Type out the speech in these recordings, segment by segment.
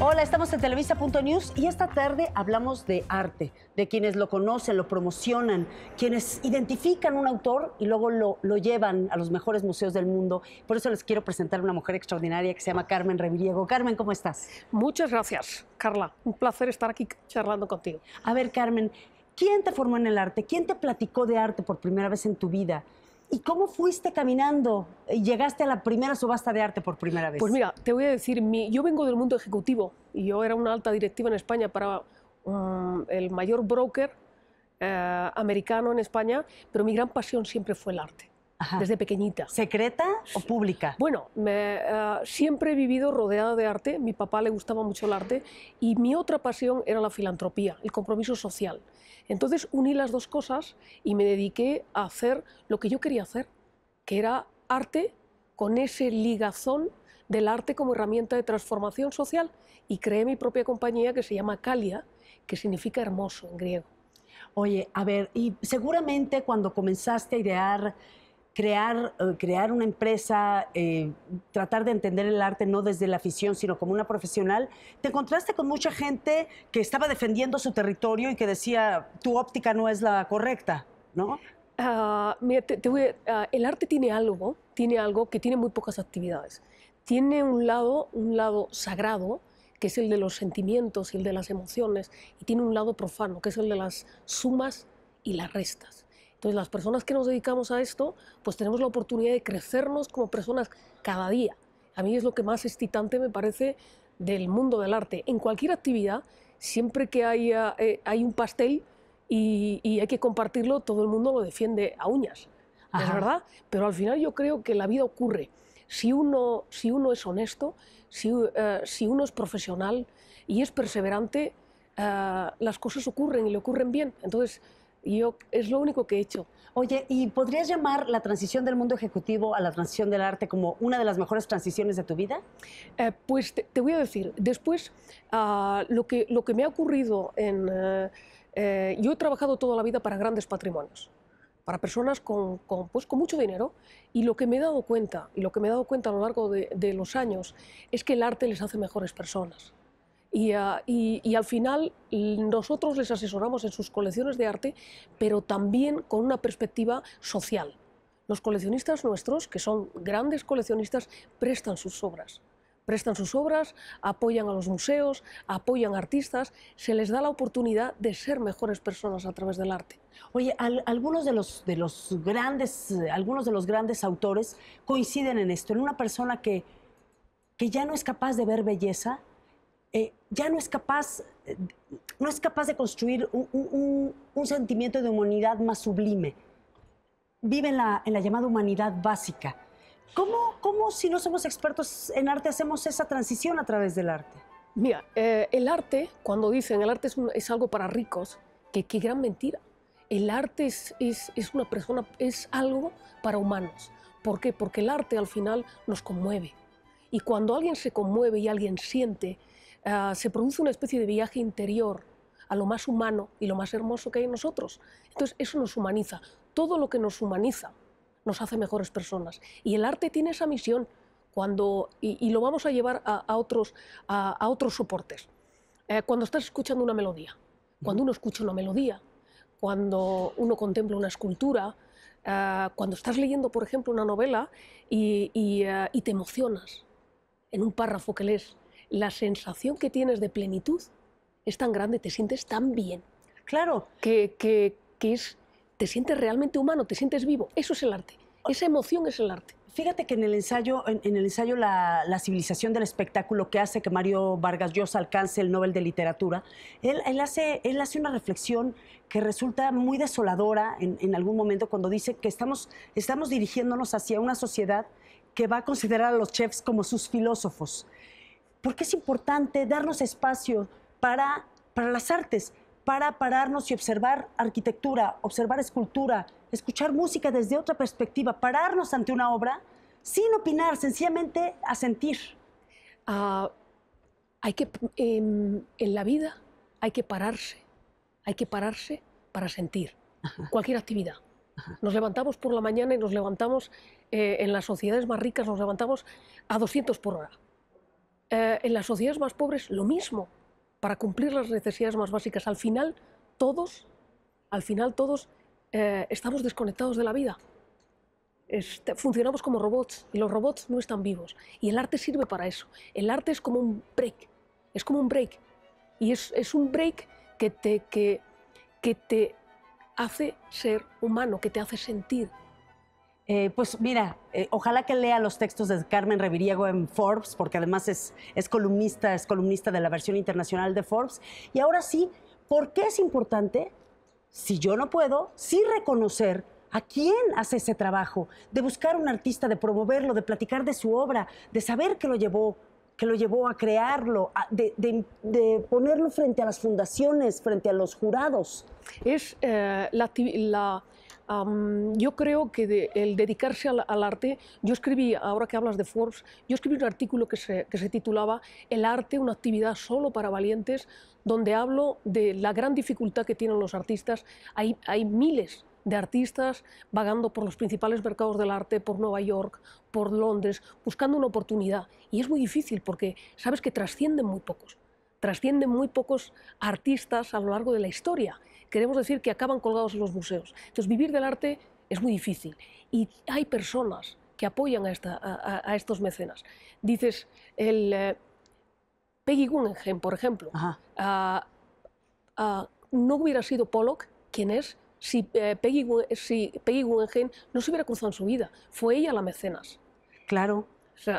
Hola, estamos en Televisa.news y esta tarde hablamos de arte, de quienes lo conocen, lo promocionan, quienes identifican un autor y luego lo, llevan a los mejores museos del mundo. Por eso les quiero presentar a una mujer extraordinaria que se llama Carmen Reviriego. Carmen, ¿cómo estás? Muchas gracias, Carla. Un placer estar aquí charlando contigo. A ver, Carmen, ¿quién te formó en el arte? ¿Quién te platicó de arte por primera vez en tu vida? ¿Y cómo fuiste caminando y eh, llegaste a la primera subasta de arte por primera vez? Pues mira, te voy a decir, yo vengo del mundo ejecutivo y yo era una alta directiva en España para um, el mayor broker eh, americano en España, pero mi gran pasión siempre fue el arte. desde pequeñita. ¿Secreta o pública? Bueno, eh, siempre he vivido rodeada de arte, mi papá le gustaba mucho el arte y mi otra pasión era la filantropía, el compromiso social. Entonces uní las dos cosas y me dediqué a hacer lo que yo quería hacer, que era arte con ese ligazón del arte como herramienta de transformación social y creé mi propia compañía que se llama Calia, que significa hermoso en griego. Oye, a ver, y seguramente cuando comenzaste a idear crear, eh, crear una empresa, eh, tratar de entender el arte no desde la afición, sino como una profesional, te encontraste con mucha gente que estaba defendiendo su territorio y que decía, tu óptica no es la correcta, ¿no? Ah, ah, el arte tiene algo, tiene algo que tiene muy pocas actividades. Tiene un lado, un lado sagrado, que es el de los sentimientos y el de las emociones, y tiene un lado profano, que es el de las sumas y las restas. Entonces las personas que nos dedicamos a esto, pues tenemos la oportunidad de crecernos como personas cada día. A mí es lo que más excitante me parece del mundo del arte. En cualquier actividad, siempre que haya, eh, hay un pastel y, hay que compartirlo, todo el mundo lo defiende a uñas. es verdad, pero al final yo creo que la vida ocurre. Si uno, si uno es honesto, si, eh, uno es profesional y es perseverante, eh, las cosas ocurren y le ocurren bien. Entonces, y es lo único que he hecho. Oye, ¿y podrías llamar la transición del mundo ejecutivo a la transición del arte como una de las mejores transiciones de tu vida? Eh, pues te, voy a decir, después ah, lo, que, me ha ocurrido en... Eh, eh, yo he trabajado toda la vida para grandes patrimonios para personas pues, con, mucho dinero y lo que me he dado cuenta y lo que me he dado cuenta a lo largo de los años es que el arte les hace mejores personas Ah, y, al final nosotros les asesoramos en sus colecciones de arte, pero también con una perspectiva social. Los coleccionistas nuestros, que son grandes coleccionistas, prestan sus obras. Prestan sus obras, apoyan a los museos, apoyan artistas, se les da la oportunidad de ser mejores personas a través del arte. Oye, algunos de los, de los grandes, algunos de los grandes autores coinciden en esto, en una persona que, que ya no es capaz de ver belleza, eh, ya no es capaz, eh, no es capaz de construir un, sentimiento de humanidad más sublime. Vive en la, llamada humanidad básica. ¿Cómo, ¿Cómo, si no somos expertos en arte, hacemos esa transición a través del arte? Mira, eh, el arte, cuando dicen el arte es, algo para ricos, qué gran mentira. El arte es, es una persona, es algo para humanos. ¿Por qué? Porque el arte al final nos conmueve. Y cuando alguien se conmueve y alguien siente, eh, se produce una especie de viaje interior a lo más humano y lo más hermoso que hay en nosotros. Entonces eso nos humaniza. Todo lo que nos humaniza nos hace mejores personas. Y el arte tiene esa misión cuando, y, lo vamos a llevar a, otros, a, otros soportes. Eh, cuando estás escuchando una melodía, cuando uno escucha una melodía, cuando uno contempla una escultura, eh, cuando estás leyendo, por ejemplo, una novela y, y te emocionas en un párrafo que lees la sensación que tienes de plenitud es tan grande, te sientes tan bien. Claro. Que, es, te sientes realmente humano, te sientes vivo. Eso es el arte. Esa emoción es el arte. Fíjate que en el ensayo, en, el ensayo la, civilización del espectáculo que hace que Mario Vargas Llosa alcance el Nobel de Literatura, él, hace, una reflexión que resulta muy desoladora en, algún momento cuando dice que estamos dirigiéndonos hacia una sociedad que va a considerar a los chefs como sus filósofos ¿Por qué es importante darnos espacio para, para las artes, para pararnos y observar arquitectura, observar escultura, escuchar música desde otra perspectiva, pararnos ante una obra sin opinar, sencillamente a sentir. Ah, hay que, em, en la vida hay que pararse, hay que pararse para sentir cualquier actividad. Nos levantamos por la mañana y nos levantamos eh, en las sociedades más ricas, nos levantamos a 200 por hora. Eh, en las sociedades más pobres lo mismo, para cumplir las necesidades más básicas. Al final todos, al final todos eh, estamos desconectados de la vida. Este, funcionamos como robots y los robots no están vivos. Y el arte sirve para eso. El arte es como un break, es como un break. Y es, un break que te, que, que te hace ser humano, que te hace sentir, eh, pues mira, eh, ojalá que lea los textos de Carmen Reviriego en Forbes, porque además es, es columnista, es columnista de la versión internacional de Forbes. Y ahora sí, ¿por qué es importante? Si yo no puedo, sí reconocer ¿A quién hace ese trabajo? De buscar un artista, de promoverlo, de platicar de su obra, de saber que lo llevó, que lo llevó a crearlo, de, ponerlo frente a las fundaciones, frente a los jurados. Es eh, la, yo creo que el dedicarse al, arte, yo escribí, ahora que hablas de Forbes, yo escribí un artículo que se, titulaba El arte, una actividad solo para valientes, donde hablo de la gran dificultad que tienen los artistas. hay miles de artistas vagando por los principales mercados del arte, por Nueva York, por Londres, buscando una oportunidad. Y es muy difícil porque sabes que trascienden muy pocos trascienden muy pocos artistas a lo largo de la historia. Queremos decir que acaban colgados en los museos. Entonces, vivir del arte es muy difícil. Y hay personas que apoyan a, a, estos mecenas. Dices, el, eh, Peggy Guggenheim, por ejemplo, ah, ah, no hubiera sido Pollock quien es si, eh, Peggy, si Peggy Guggenheim no se hubiera cruzado en su vida. Fue ella la mecenas. Claro,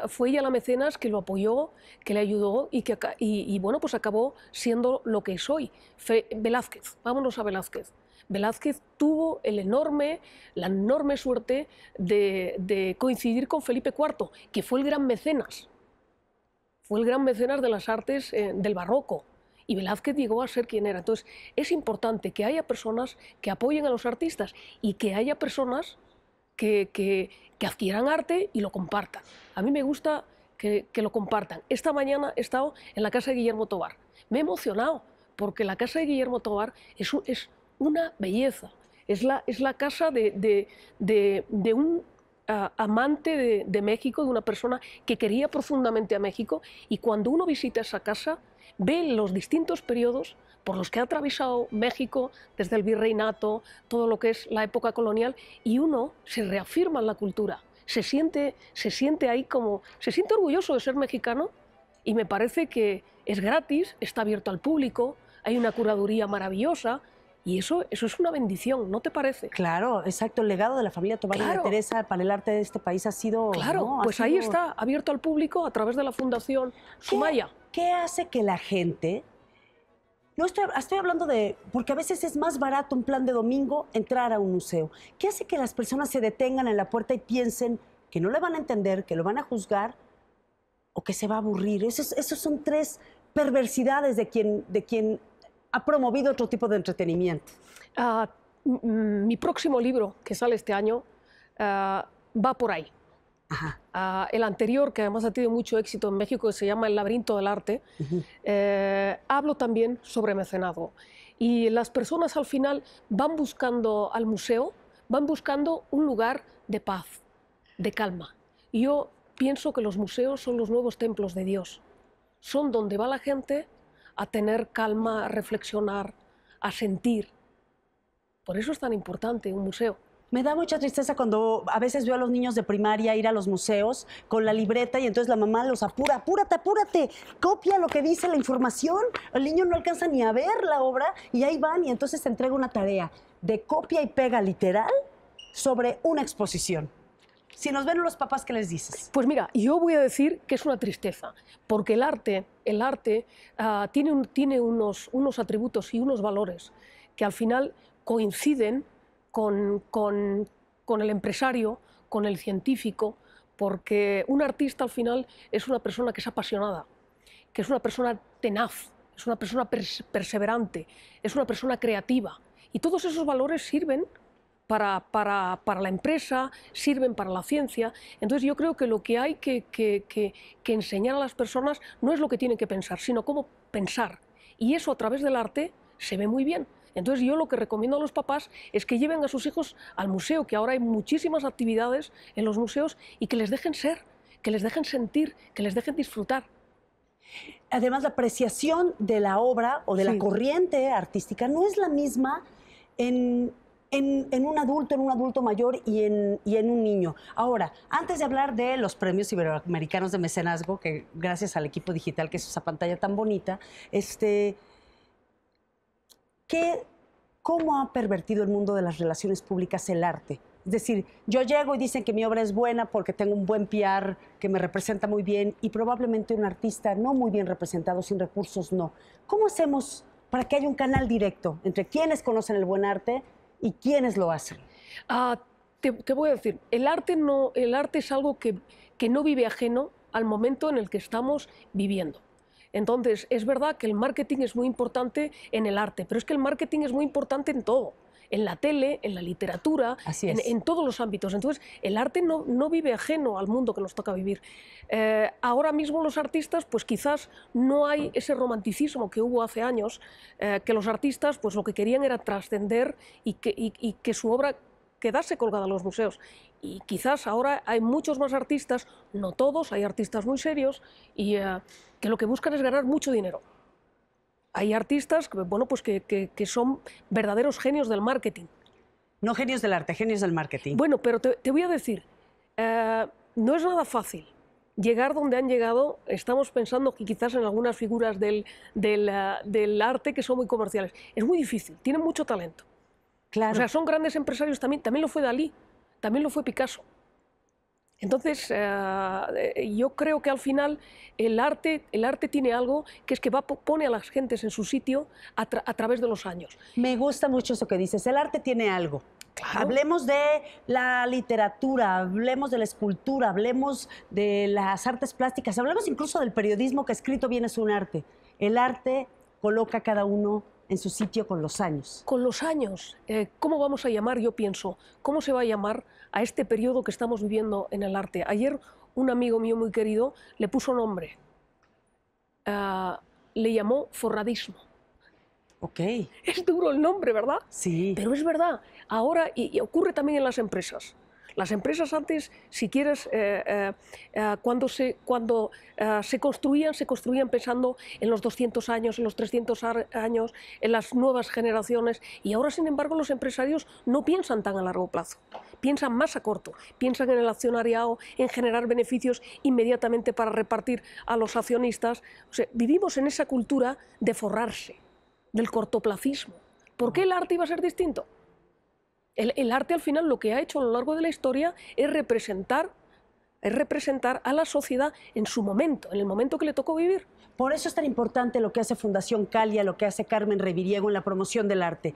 fue ella la mecenas que lo apoyó, que le ayudó y que y, bueno, pues acabó siendo lo que es hoy. Velázquez, vámonos a Velázquez. Velázquez tuvo el enorme, la enorme suerte de, coincidir con Felipe IV, que fue el gran mecenas. Fue el gran mecenas de las artes eh, del barroco. Y Velázquez llegó a ser quien era. Entonces, es importante que haya personas que apoyen a los artistas y que haya personas que, adquieran arte y lo compartan. A mí me gusta que, lo compartan. Esta mañana he estado en la casa de Guillermo Tobar. Me he emocionado porque la casa de Guillermo Tobar es, una belleza. Es la, casa de, un amante de, de, México, de una persona que quería profundamente a México, y cuando uno visita esa casa, ve los distintos periodos por los que ha atravesado México desde el virreinato, todo lo que es la época colonial, y uno se reafirma en la cultura, se siente, se siente ahí como, se siente orgulloso de ser mexicano y me parece que es gratis, está abierto al público, hay una curaduría maravillosa, y eso, eso es una bendición, ¿no te parece? Claro, exacto. El legado de la familia Tobar y Teresa para el arte de este país ha sido. Claro, pues ahí está, abierto al público a través de la Fundación Sumaya. ¿Qué hace que la gente no estoy, hablando de, porque a veces es más barato un plan de domingo entrar a un museo. ¿Qué hace que las personas se detengan en la puerta y piensen que no le van a entender, que lo van a juzgar o que se va a aburrir? Esas son tres perversidades de quien, de quien ha promovido otro tipo de entretenimiento. Ah, mi próximo libro que sale este año ah, va por ahí Ah, el anterior, que además ha tenido mucho éxito en México, que se llama El laberinto del arte, eh, hablo también sobre mecenado Y las personas al final van buscando al museo, van buscando un lugar de paz, de calma. yo pienso que los museos son los nuevos templos de Dios. Son donde va la gente a tener calma, a reflexionar, a sentir. Por eso es tan importante un museo. Me da mucha tristeza cuando a veces veo a los niños de primaria ir a los museos con la libreta y entonces la mamá los apura, apúrate, apúrate, copia lo que dice la información. El niño no alcanza ni a ver la obra y ahí van y entonces se entrega una tarea de copia y pega literal sobre una exposición. Si nos ven los papás, ¿qué les dices? Pues mira, yo voy a decir que es una tristeza, porque el arte, el arte ah, tiene, tiene unos, unos atributos y unos valores que al final coinciden con, el empresario, con el científico, porque un artista al final es una persona que es apasionada, que es una persona tenaz, es una persona perseverante, es una persona creativa. Y todos esos valores sirven para, la empresa, sirven para la ciencia. Entonces yo creo que lo que hay que, enseñar a las personas no es lo que tienen que pensar, sino cómo pensar. Y eso a través del arte se ve muy bien. Entonces yo lo que recomiendo a los papás es que lleven a sus hijos al museo, que ahora hay muchísimas actividades en los museos y que les dejen ser, que les dejen sentir, que les dejen disfrutar. Además, la apreciación de la obra o de la corriente artística no es la misma en, un adulto, en un adulto mayor y en, y en, un niño. Ahora, antes de hablar de los premios iberoamericanos de mecenazgo, que gracias al equipo digital que es esa pantalla tan bonita, este, ¿cómo ha pervertido el mundo de las relaciones públicas el arte? Es decir, yo llego y dicen que mi obra es buena porque tengo un buen PR que me representa muy bien y probablemente un artista no muy bien representado, sin recursos, no. ¿Cómo hacemos para que haya un canal directo entre quienes conocen el buen arte y quienes lo hacen? Ah, te, voy a decir, el arte, no, el arte es algo que, que no vive ajeno al momento en el que estamos viviendo. Entonces, es verdad que el marketing es muy importante en el arte, pero es que el marketing es muy importante en todo en la tele, en la literatura, en, en, todos los ámbitos. Entonces, el arte no, no vive ajeno al mundo que nos toca vivir. Eh, ahora mismo los artistas, pues quizás no hay ese romanticismo que hubo hace años, eh, que los artistas, pues lo que querían era trascender y que su obra quedarse colgada en los museos. Y quizás ahora hay muchos más artistas, no todos, hay artistas muy serios, y eh, que lo que buscan es ganar mucho dinero. Hay artistas bueno, pues que, son verdaderos genios del marketing. No genios del arte, genios del marketing. Bueno, pero te, voy a decir, eh, no es nada fácil llegar donde han llegado, estamos pensando que quizás en algunas figuras del, del eh, arte que son muy comerciales. Es muy difícil, tienen mucho talento. O sea, son grandes empresarios también. También lo fue Dalí, también lo fue Picasso. Entonces, eh, eh, yo creo que al final el arte, el arte tiene algo que es que va, pone a las gentes en su sitio a, través de los años. Me gusta mucho eso que dices, el arte tiene algo. Hablemos de la literatura, hablemos de la escultura, hablemos de las artes plásticas, hablemos incluso del periodismo, que escrito bien es un arte. El arte coloca a cada uno en su sitio con los años. Con los años, eh, ¿cómo vamos a llamar, yo pienso, cómo se va a llamar a este periodo que estamos viviendo en el arte? Ayer un amigo mío muy querido le puso nombre, ah, le llamó forradismo. Ok. Es duro el nombre, ¿verdad? Sí. Pero es verdad. Ahora, y ocurre también en las empresas. Las empresas antes, si quieres, eh, eh, eh, cuando, se, cuando se construían, se construían pensando en los 200 años, en los 300 años, en las nuevas generaciones, y ahora, sin embargo, los empresarios no piensan tan a largo plazo, piensan más a corto, piensan en el accionariado, en generar beneficios inmediatamente para repartir a los accionistas. vivimos en esa cultura de forrarse, del cortoplacismo. ¿Por qué el arte iba a ser distinto? El, arte al final lo que ha hecho a lo largo de la historia es representar, es representar a la sociedad en su momento, en el momento que le tocó vivir. Por eso es tan importante lo que hace Fundación Calia, lo que hace Carmen Reviriego en la promoción del arte.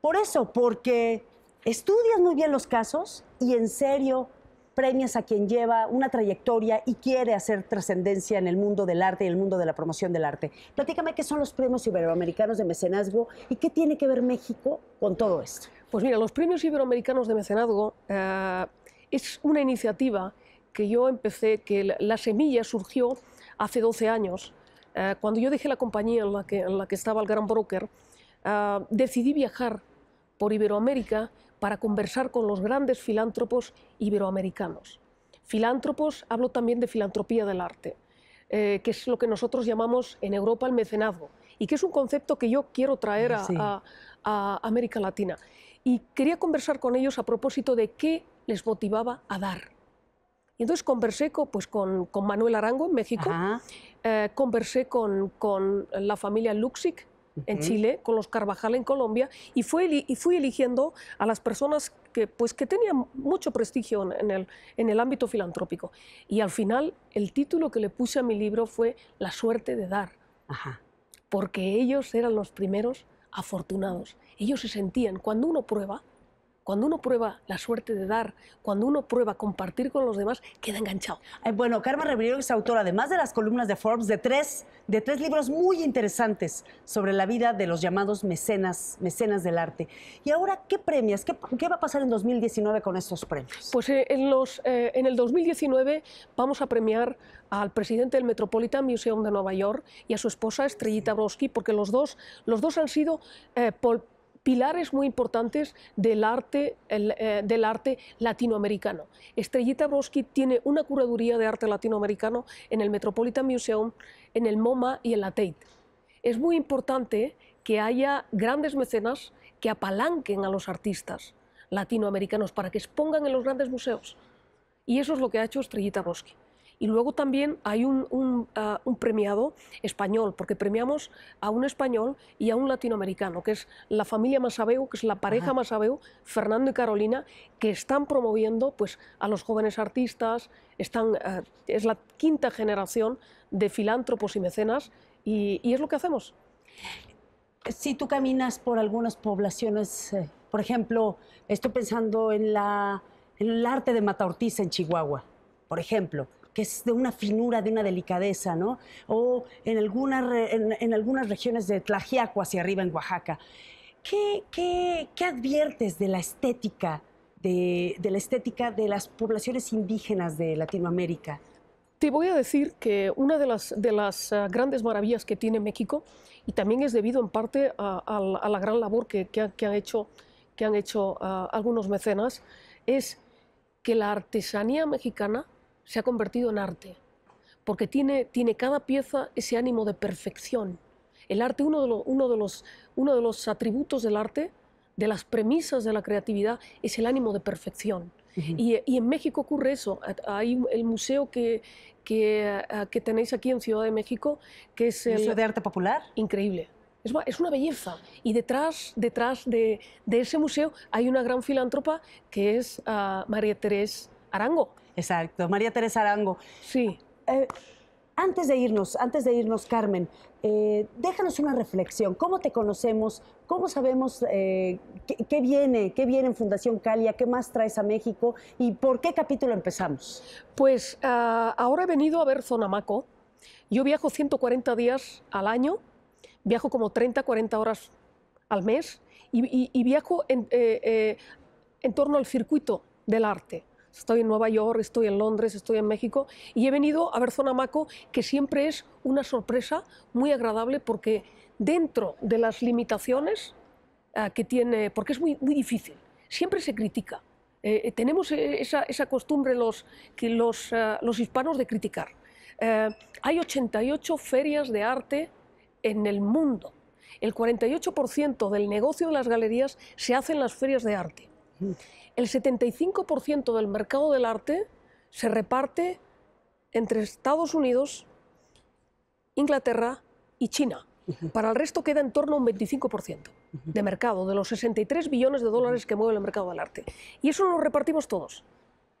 Por eso, porque estudias muy bien los casos y en serio premias a quien lleva una trayectoria y quiere hacer trascendencia en el mundo del arte y el mundo de la promoción del arte. Platícame qué son los premios iberoamericanos de mecenazgo y qué tiene que ver México con todo esto. Pues mira, los premios iberoamericanos de mecenazgo eh, es una iniciativa que yo empecé, que la, semilla surgió hace 12 años. Eh, cuando yo dejé la compañía en la que, estaba el gran broker, eh, decidí viajar por Iberoamérica para conversar con los grandes filántropos iberoamericanos. Filántropos, hablo también de filantropía del arte, que es lo que nosotros llamamos en Europa el mecenazgo, y que es un concepto que yo quiero traer ah, a América Latina y quería conversar con ellos a propósito de qué les motivaba a dar. Y entonces conversé pues, con, pues, con, Manuel Arango en México, eh, conversé con, la familia Luxic en Chile, con los Carvajal en Colombia, y, fui eligiendo a las personas que, pues, que tenían mucho prestigio en, el, ámbito filantrópico. Y al final el título que le puse a mi libro fue La suerte de dar, porque ellos eran los primeros afortunados ellos se sentían, cuando uno prueba, cuando uno prueba la suerte de dar, cuando uno prueba compartir con los demás, queda enganchado. bueno, Karma Rebrillo es autora, además de las columnas de Forbes, de tres, de tres libros muy interesantes sobre la vida de los llamados mecenas, mecenas del arte. Y ahora, ¿qué premias? ¿Qué, qué va a pasar en 2019 con estos premios? Pues eh, en, los, eh, en el 2019 vamos a premiar al presidente del Metropolitan Museum de Nueva York y a su esposa Estrellita Broski, porque los dos, los dos han sido eh, pilares muy importantes del arte, eh, del arte latinoamericano. Estrellita Broski tiene una curaduría de arte latinoamericano en el Metropolitan Museum, en el MoMA y en la Tate. Es muy importante que haya grandes mecenas que apalanquen a los artistas latinoamericanos para que expongan en los grandes museos. Y eso es lo que ha hecho Estrellita Broski. Y luego también hay ah, un, premiado español, porque premiamos a un español y a un latinoamericano, que es la familia Masabeu, que es la pareja Ajá. Masabeu, Fernando y Carolina, que están promoviendo pues, a los jóvenes artistas, ah, es la quinta generación de filántropos y mecenas, y, es lo que hacemos. Si tú caminas por algunas poblaciones, eh, por ejemplo, estoy pensando en, en el arte de Mata Ortiz en Chihuahua, por ejemplo, que es de una finura, de una delicadeza, ¿no? O en, en, algunas regiones de Tlajiaco hacia arriba en Oaxaca. ¿Qué, qué, adviertes de la estética? De, la estética de las poblaciones indígenas de Latinoamérica. Te voy a decir que una de las, de las eh, grandes maravillas que tiene México, y también es debido en parte a, la, gran labor que, que, han, hecho, que han hecho ah, algunos mecenas, es que la artesanía mexicana se ha convertido en arte, porque tiene, tiene cada pieza ese ánimo de perfección. El arte, uno de, uno, de los, uno de los atributos del arte, de las premisas de la creatividad, es el ánimo de perfección. y, en México ocurre eso. Hay el museo que, que, tenéis aquí en Ciudad de México, que es el... Museo de Arte Popular. Increíble. Es, una belleza. Y detrás, detrás de, ese museo hay una gran filántropa que es ah, María Teresa Arango. Exacto. María Teresa Arango. Sí. Eh, antes de irnos, antes de irnos, Carmen, eh, déjanos una reflexión. ¿Cómo te conocemos? ¿Cómo sabemos eh, qué, viene? ¿Qué viene en Fundación Calia? ¿Qué más traes a México? ¿Y por qué capítulo empezamos? Pues ah, ahora he venido a ver Zonamaco. Yo viajo 140 días al año, viajo como 30, 40 horas al mes y, viajo en torno al circuito del arte estoy en Nueva York, estoy en Londres, estoy en México y he venido a ver Zona Maco, que siempre es una sorpresa muy agradable porque dentro de las limitaciones ah, que tiene, porque es muy, muy difícil, siempre se critica. Eh, eh, tenemos eh, esa, costumbre los, que los, ah, hispanos de criticar. hay 88 ferias de arte en el mundo. El 48% del negocio de las galerías se hace en las ferias de arte. El 75% del mercado del arte se reparte entre Estados Unidos, Inglaterra y China. Para el resto queda en torno a un 25% de mercado, de los 63 billones de dólares que mueve el mercado del arte. Y eso lo repartimos todos.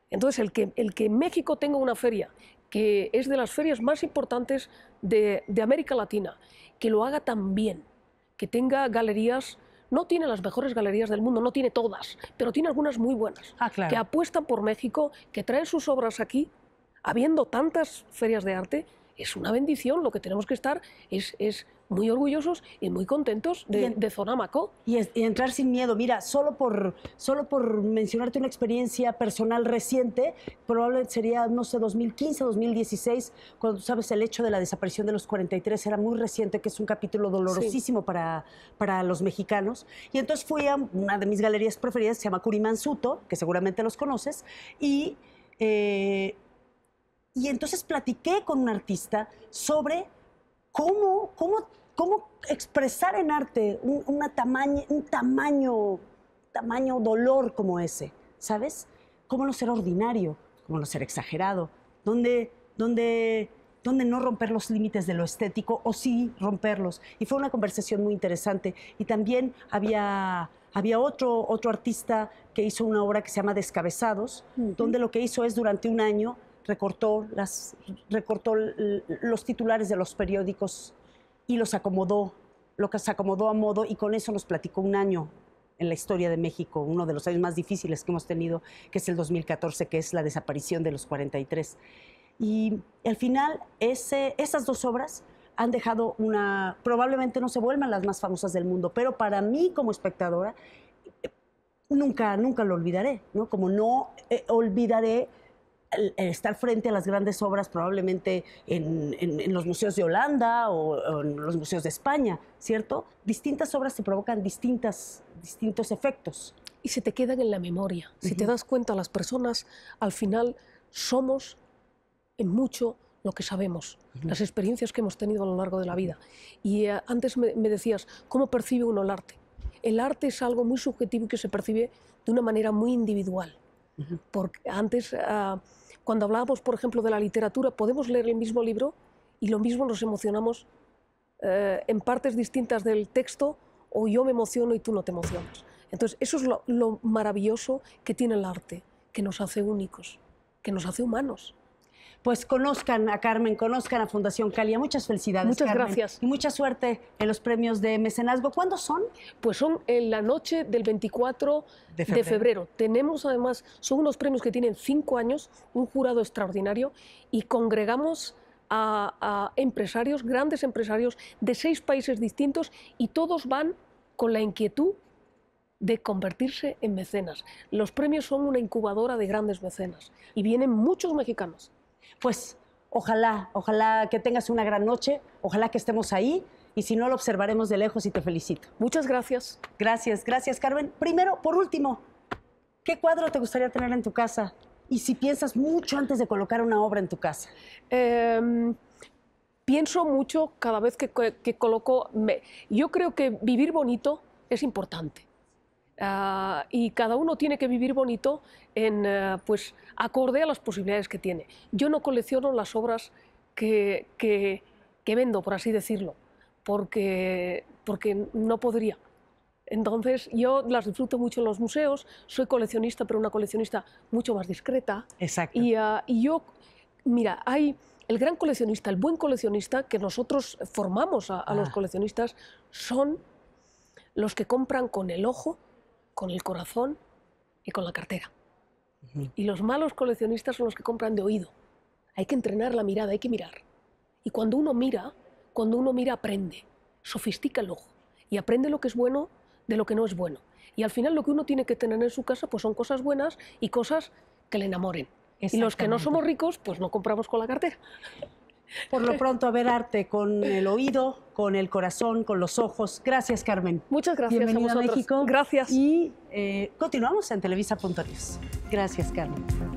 Entonces, el que, el que México tenga una feria, que es de las ferias más importantes de, América Latina, que lo haga también, que tenga galerías no tiene las mejores galerías del mundo, no tiene todas, pero tiene algunas muy buenas, ah, que apuestan por México, que traen sus obras aquí, habiendo tantas ferias de arte, es una bendición, lo que tenemos que estar es, es muy orgullosos y muy contentos de, Zona Y, entrar sin miedo. Mira, solo por, solo por mencionarte una experiencia personal reciente, probablemente sería, no sé, 2015, 2016, cuando tú sabes el hecho de la desaparición de los 43 era muy reciente, que es un capítulo dolorosísimo para, para los mexicanos. Y entonces fui a una de mis galerías preferidas, se llama Curimansuto, que seguramente los conoces, y... Eh, y entonces platiqué con un artista sobre ¿Cómo, cómo, cómo expresar en arte un, una tamaño, un tamaño, tamaño dolor como ese? ¿Sabes? ¿Cómo no ser ordinario? ¿Cómo no ser exagerado? ¿Dónde, dónde donde no romper los límites de lo estético o sí romperlos. Y fue una conversación muy interesante. Y también había, había otro, otro artista que hizo una obra que se llama Descabezados, donde lo que hizo es durante un año recortó, las, recortó los titulares de los periódicos y los acomodó, lo que se acomodó a modo y con eso nos platicó un año en la historia de México, uno de los años más difíciles que hemos tenido, que es el 2014, que es la desaparición de los 43. Y al final, ese, esas dos obras han dejado una, probablemente no se vuelvan las más famosas del mundo, pero para mí como espectadora, eh, nunca, nunca lo olvidaré, ¿no? Como no eh, olvidaré estar frente a las grandes obras probablemente en, los museos de Holanda o, en los museos de España, ¿cierto? Distintas obras te provocan distintas, distintos efectos. Y se te quedan en la memoria. Si te das cuenta, las personas al final somos en mucho lo que sabemos, las experiencias que hemos tenido a lo largo de la vida. Y eh, antes me, me decías, ¿cómo percibe uno el arte? El arte es algo muy subjetivo y que se percibe de una manera muy individual. Porque antes, ah, cuando hablábamos, por ejemplo, de la literatura, podemos leer el mismo libro y lo mismo nos emocionamos eh, en partes distintas del texto o yo me emociono y tú no te emocionas. Entonces, eso es lo maravilloso que tiene el arte, que nos hace únicos, que nos hace humanos pues conozcan a Carmen, conozcan a Fundación Calia. Muchas felicidades. Muchas gracias. Y mucha suerte en los premios de mecenazgo. ¿Cuándo son? Pues son en la noche del 24 de febrero. Tenemos además, son unos premios que tienen cinco años, un jurado extraordinario y congregamos... a, empresarios, grandes empresarios de seis países distintos y todos van con la inquietud de convertirse en mecenas. Los premios son una incubadora de grandes mecenas y vienen muchos mexicanos. Pues ojalá, ojalá que tengas una gran noche, ojalá que estemos ahí y si no lo observaremos de lejos y te felicito. Muchas gracias. Gracias, gracias Carmen. Primero, por último, ¿qué cuadro te gustaría tener en tu casa? Y si piensas mucho antes de colocar una obra en tu casa. Em, pienso mucho cada vez que, coloco... yo creo que vivir bonito es importante. Ah, y cada uno tiene que vivir bonito en, eh, pues, acorde a las posibilidades que tiene. Yo no colecciono las obras que, que, vendo, por así decirlo, porque, porque no podría. Entonces, yo las disfruto mucho en los museos, soy coleccionista, pero una coleccionista mucho más discreta. Exacto. Y, ah, y, yo, mira, hay el gran coleccionista, el buen coleccionista, que nosotros formamos a, los ah. coleccionistas, son los que compran con el ojo con el corazón y con la cartera. Y los malos coleccionistas son los que compran de oído. Hay que entrenar la mirada, hay que mirar. Y cuando uno mira, cuando uno mira aprende, sofistica el ojo y aprende lo que es bueno de lo que no es bueno. Y al final lo que uno tiene que tener en su casa pues son cosas buenas y cosas que le enamoren. Y los que no somos ricos pues no compramos con la cartera por lo pronto a ver arte con el oído, con el corazón, con los ojos. Gracias, Carmen. Muchas gracias Bienvenida a, México. Gracias. Y eh, continuamos en televisa.news. Gracias, Carmen.